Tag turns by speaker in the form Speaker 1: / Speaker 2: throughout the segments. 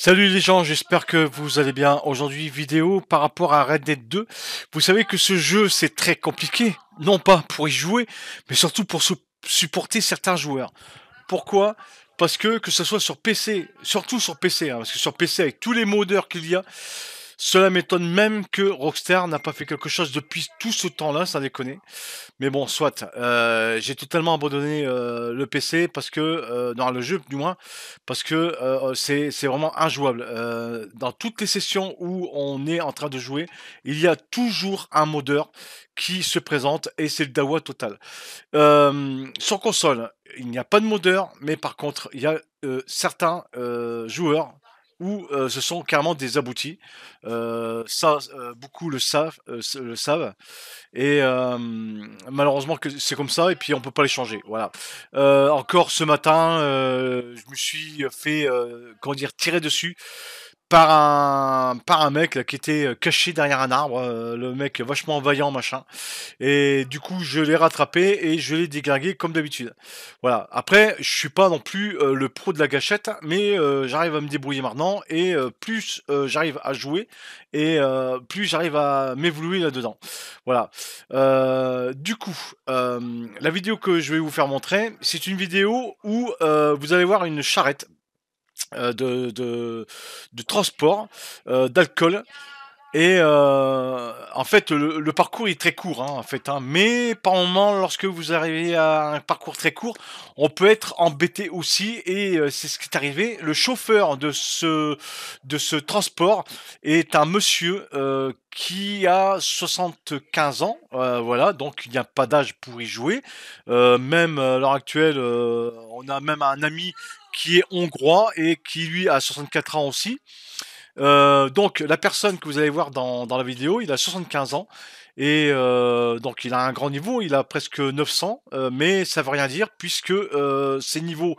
Speaker 1: Salut les gens, j'espère que vous allez bien. Aujourd'hui, vidéo par rapport à Red Dead 2. Vous savez que ce jeu, c'est très compliqué, non pas pour y jouer, mais surtout pour supporter certains joueurs. Pourquoi Parce que, que ce soit sur PC, surtout sur PC, hein, parce que sur PC, avec tous les modeurs qu'il y a, cela m'étonne même que Rockstar n'a pas fait quelque chose depuis tout ce temps-là, ça déconne. Mais bon, soit. Euh, j'ai totalement abandonné euh, le PC parce que, dans euh, le jeu du moins, parce que c'est, c'est vraiment injouable. dans toutes les sessions où on est en train de jouer, il y a toujours un modeur qui se présente et c'est le Dawa total. sur console, il n'y a pas de modeur, mais par contre, il y a certains joueurs où euh, ce sont carrément des aboutis. Euh, ça, euh, beaucoup le savent, le savent. Et malheureusement, que c'est comme ça. Et puis, on peut pas les changer. Voilà. encore ce matin, je me suis fait, comment dire, tirer dessus par un par un mec qui était euh, caché derrière un arbre, euh, le mec vachement vaillant machin. Et du coup, je l'ai rattrapé et je l'ai déglingué comme d'habitude. Voilà. Après, je suis pas non plus euh, le pro de la gâchette, mais j'arrive à me débrouiller maintenant et plus j'arrive à jouer et plus j'arrive à m'évoluer là-dedans. Voilà. du coup, la vidéo que je vais vous faire montrer, c'est une vidéo où vous allez voir une charrette euh, de, de, transport, euh, d'alcool. Et euh, en fait, le, parcours est très court, hein, en fait. Hein. mais par moment, lorsque vous arrivez à un parcours très court, on peut être embêté aussi. Et c'est ce qui est arrivé. Le chauffeur de ce, de ce transport est un monsieur qui a 75 ans. voilà, donc il n'y a pas d'âge pour y jouer. même à l'heure actuelle, on a même un ami qui est hongrois et qui lui a 64 ans aussi. Euh, donc la personne que vous allez voir dans, la vidéo, il a 75 ans et euh, donc il a un grand niveau, il a presque 900, euh, mais ça veut rien dire puisque ses niveaux,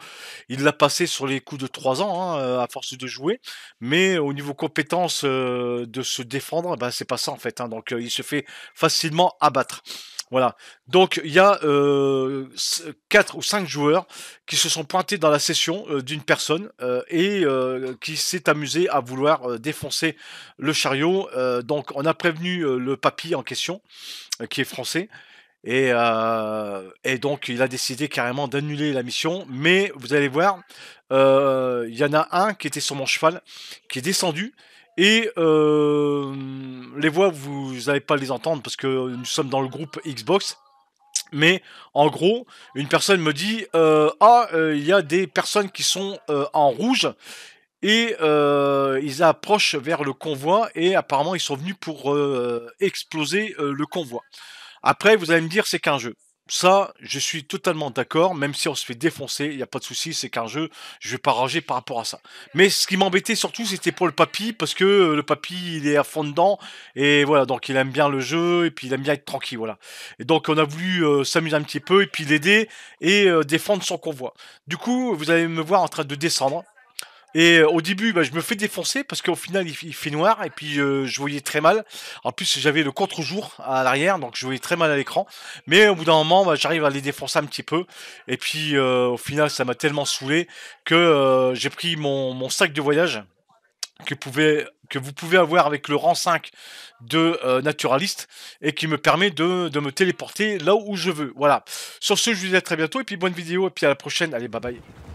Speaker 1: il l'a passé sur les coups de 3 ans hein, à force de jouer, mais au niveau compétence de se défendre, eh ben, c'est pas ça en fait, hein. donc il se fait facilement abattre. Voilà. Donc il y a euh, quatre ou cinq joueurs qui se sont pointés dans la session euh, d'une personne euh, et qui s'est amusé à vouloir défoncer le chariot. donc on a prévenu le papy en question, qui est français. Et, et, donc, il a décidé carrément d'annuler la mission. Mais vous allez voir, il y en a un qui était sur mon cheval, qui est descendu. Et euh, les voix, vous n'allez pas les entendre parce que nous sommes dans le groupe Xbox. Mais en gros, une personne me dit euh, Ah, euh, il y a des personnes qui sont euh, en rouge et ils approchent vers le convoi et apparemment ils sont venus pour exploser le convoi. Après, vous allez me dire c'est qu'un jeu ça, je suis totalement d'accord, même si on se fait défoncer, il n'y a pas de souci, c'est qu'un jeu, je vais pas ranger par rapport à ça. Mais ce qui m'embêtait surtout, c'était pour le papy, parce que euh, le papy, il est à fond dedans, et voilà, donc il aime bien le jeu, et puis il aime bien être tranquille, voilà. Et donc on a voulu euh, s'amuser un petit peu, et puis l'aider, et euh, défendre son convoi. Du coup, vous allez me voir en train de descendre, et euh, au début, bah, je me fais défoncer parce qu'au final, il, fait noir et puis euh, je voyais très mal. En plus, j'avais le contre-jour à l'arrière, donc je voyais très mal à l'écran. Mais au bout d'un moment, bah, j'arrive à les défoncer un petit peu. Et puis, euh, au final, ça m'a tellement saoulé que j'ai pris mon, sac de voyage que, vous pouvez avoir avec le rang 5 de naturaliste et qui me permet de, de, me téléporter là où je veux. Voilà. Sur ce, je vous dis à très bientôt et puis bonne vidéo et puis à la prochaine. Allez, bye bye.